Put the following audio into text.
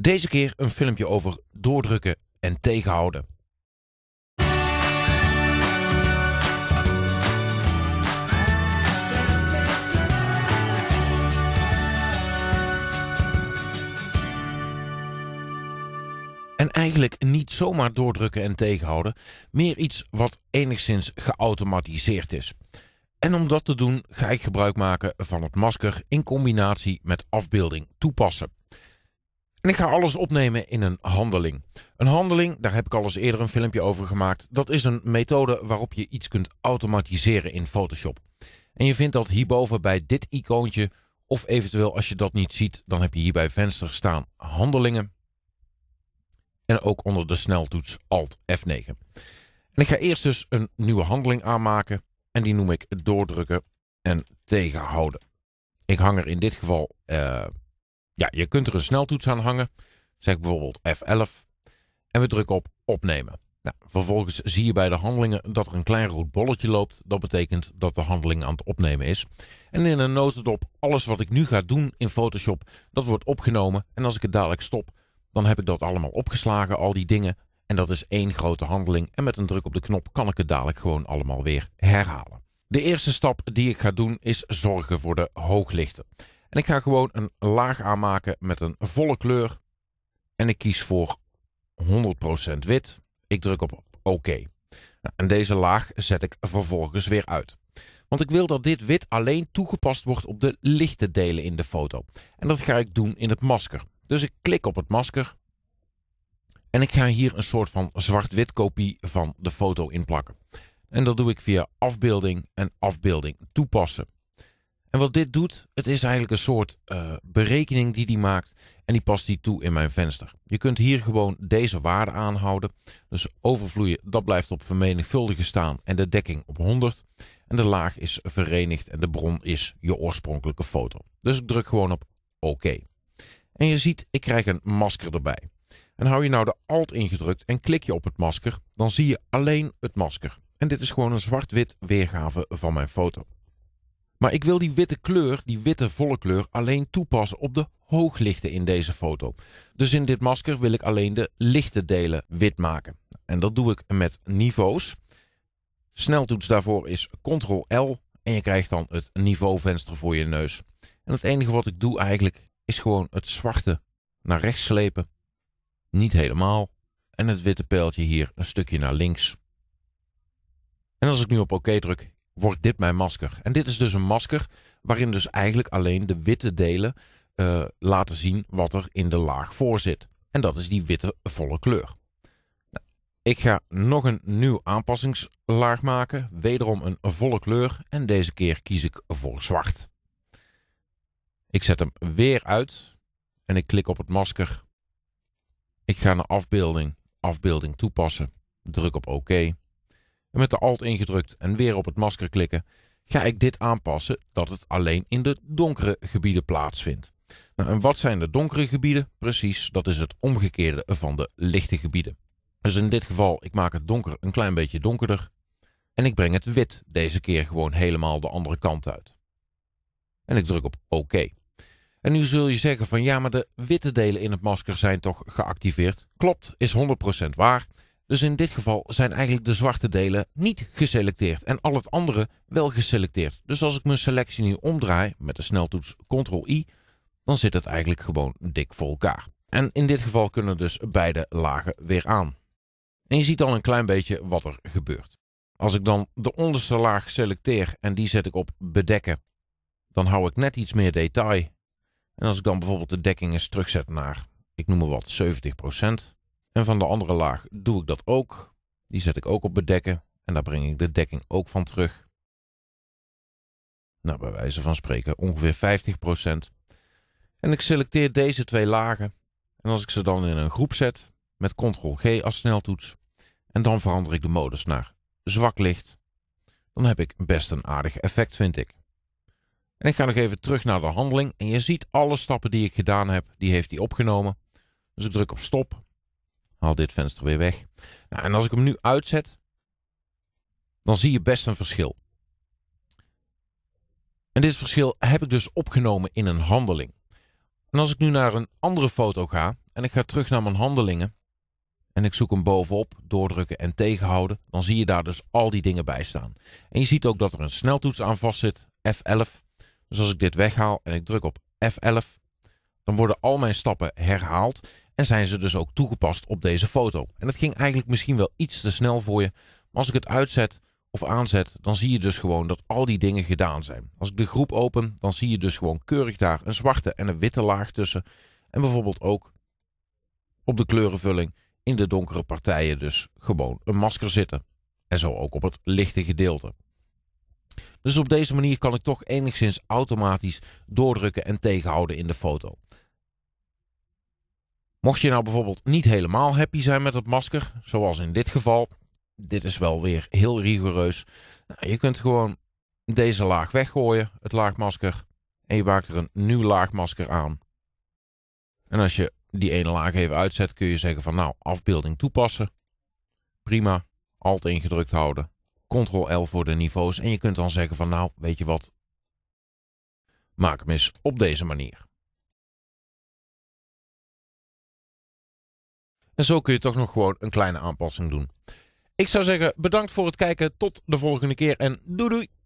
Deze keer een filmpje over doordrukken en tegenhouden. En eigenlijk niet zomaar doordrukken en tegenhouden, meer iets wat enigszins geautomatiseerd is. En om dat te doen ga ik gebruik maken van het masker in combinatie met afbeelding toepassen. En ik ga alles opnemen in een handeling. Een handeling, daar heb ik al eens eerder een filmpje over gemaakt. Dat is een methode waarop je iets kunt automatiseren in Photoshop. En je vindt dat hierboven bij dit icoontje. Of eventueel als je dat niet ziet, dan heb je hier bij venster staan handelingen. En ook onder de sneltoets Alt F9. En ik ga eerst dus een nieuwe handeling aanmaken. En die noem ik doordrukken en tegenhouden. Ik hang er in dit geval eh, ja, je kunt er een sneltoets aan hangen. Zeg bijvoorbeeld F11. En we drukken op opnemen. Nou, vervolgens zie je bij de handelingen dat er een klein rood bolletje loopt. Dat betekent dat de handeling aan het opnemen is. En in een notendop, alles wat ik nu ga doen in Photoshop, dat wordt opgenomen. En als ik het dadelijk stop, dan heb ik dat allemaal opgeslagen, al die dingen. En dat is één grote handeling. En met een druk op de knop kan ik het dadelijk gewoon allemaal weer herhalen. De eerste stap die ik ga doen is zorgen voor de hooglichten. En ik ga gewoon een laag aanmaken met een volle kleur. En ik kies voor 100% wit. Ik druk op oké. OK. Nou, en deze laag zet ik vervolgens weer uit. Want ik wil dat dit wit alleen toegepast wordt op de lichte delen in de foto. En dat ga ik doen in het masker. Dus ik klik op het masker. En ik ga hier een soort van zwart-wit kopie van de foto inplakken. En dat doe ik via afbeelding en afbeelding toepassen. En wat dit doet, het is eigenlijk een soort eh, berekening die die maakt. En die past die toe in mijn venster. Je kunt hier gewoon deze waarde aanhouden. Dus overvloeien, dat blijft op vermenigvuldigen staan. En de dekking op 100. En de laag is verenigd en de bron is je oorspronkelijke foto. Dus ik druk gewoon op oké. OK. En je ziet, ik krijg een masker erbij. En hou je nou de alt ingedrukt en klik je op het masker, dan zie je alleen het masker. En dit is gewoon een zwart-wit weergave van mijn foto. Maar ik wil die witte kleur, die witte volle kleur, alleen toepassen op de hooglichten in deze foto. Dus in dit masker wil ik alleen de lichte delen wit maken. En dat doe ik met niveaus. Sneltoets daarvoor is Ctrl-L en je krijgt dan het niveauvenster voor je neus. En het enige wat ik doe eigenlijk is gewoon het zwarte naar rechts slepen. Niet helemaal. En het witte pijltje hier een stukje naar links. En als ik nu op oké OK druk, wordt dit mijn masker. En dit is dus een masker waarin dus eigenlijk alleen de witte delen eh, laten zien wat er in de laag voor zit. En dat is die witte volle kleur. Nou, ik ga nog een nieuw aanpassingslaag maken, wederom een volle kleur en deze keer kies ik voor zwart. Ik zet hem weer uit en ik klik op het masker. Ik ga naar afbeelding, afbeelding toepassen, druk op oké. OK en met de Alt ingedrukt en weer op het masker klikken, ga ik dit aanpassen dat het alleen in de donkere gebieden plaatsvindt. Nou, en wat zijn de donkere gebieden? Precies, dat is het omgekeerde van de lichte gebieden. Dus in dit geval, ik maak het donker een klein beetje donkerder en ik breng het wit deze keer gewoon helemaal de andere kant uit. En ik druk op OK. En nu zul je zeggen van ja, maar de witte delen in het masker zijn toch geactiveerd? Klopt, is 100% waar. Dus in dit geval zijn eigenlijk de zwarte delen niet geselecteerd en al het andere wel geselecteerd. Dus als ik mijn selectie nu omdraai met de sneltoets Ctrl-I, dan zit het eigenlijk gewoon dik voor elkaar. En in dit geval kunnen dus beide lagen weer aan. En je ziet al een klein beetje wat er gebeurt. Als ik dan de onderste laag selecteer en die zet ik op bedekken, dan hou ik net iets meer detail. En als ik dan bijvoorbeeld de dekking eens terugzet naar, ik noem maar wat, 70%, en van de andere laag doe ik dat ook. Die zet ik ook op bedekken en daar breng ik de dekking ook van terug. Nou, bij wijze van spreken ongeveer 50%. En ik selecteer deze twee lagen. En als ik ze dan in een groep zet, met ctrl-g als sneltoets, en dan verander ik de modus naar zwak licht, dan heb ik best een aardig effect, vind ik. En ik ga nog even terug naar de handeling en je ziet alle stappen die ik gedaan heb, die heeft hij opgenomen. Dus ik druk op stop haal dit venster weer weg. Nou, en als ik hem nu uitzet, dan zie je best een verschil. En dit verschil heb ik dus opgenomen in een handeling. En als ik nu naar een andere foto ga en ik ga terug naar mijn handelingen en ik zoek hem bovenop, doordrukken en tegenhouden, dan zie je daar dus al die dingen bij staan. En je ziet ook dat er een sneltoets aan vast zit, F11. Dus als ik dit weghaal en ik druk op F11, dan worden al mijn stappen herhaald. En zijn ze dus ook toegepast op deze foto. En het ging eigenlijk misschien wel iets te snel voor je. Maar als ik het uitzet of aanzet, dan zie je dus gewoon dat al die dingen gedaan zijn. Als ik de groep open, dan zie je dus gewoon keurig daar een zwarte en een witte laag tussen. En bijvoorbeeld ook op de kleurenvulling in de donkere partijen dus gewoon een masker zitten. En zo ook op het lichte gedeelte. Dus op deze manier kan ik toch enigszins automatisch doordrukken en tegenhouden in de foto. Mocht je nou bijvoorbeeld niet helemaal happy zijn met het masker, zoals in dit geval, dit is wel weer heel rigoureus. Nou, je kunt gewoon deze laag weggooien, het laagmasker, en je maakt er een nieuw laagmasker aan. En als je die ene laag even uitzet, kun je zeggen van nou, afbeelding toepassen. Prima, Alt ingedrukt houden, Ctrl L voor de niveaus. En je kunt dan zeggen van nou, weet je wat, maak hem eens op deze manier. En zo kun je toch nog gewoon een kleine aanpassing doen. Ik zou zeggen, bedankt voor het kijken. Tot de volgende keer en doei doei!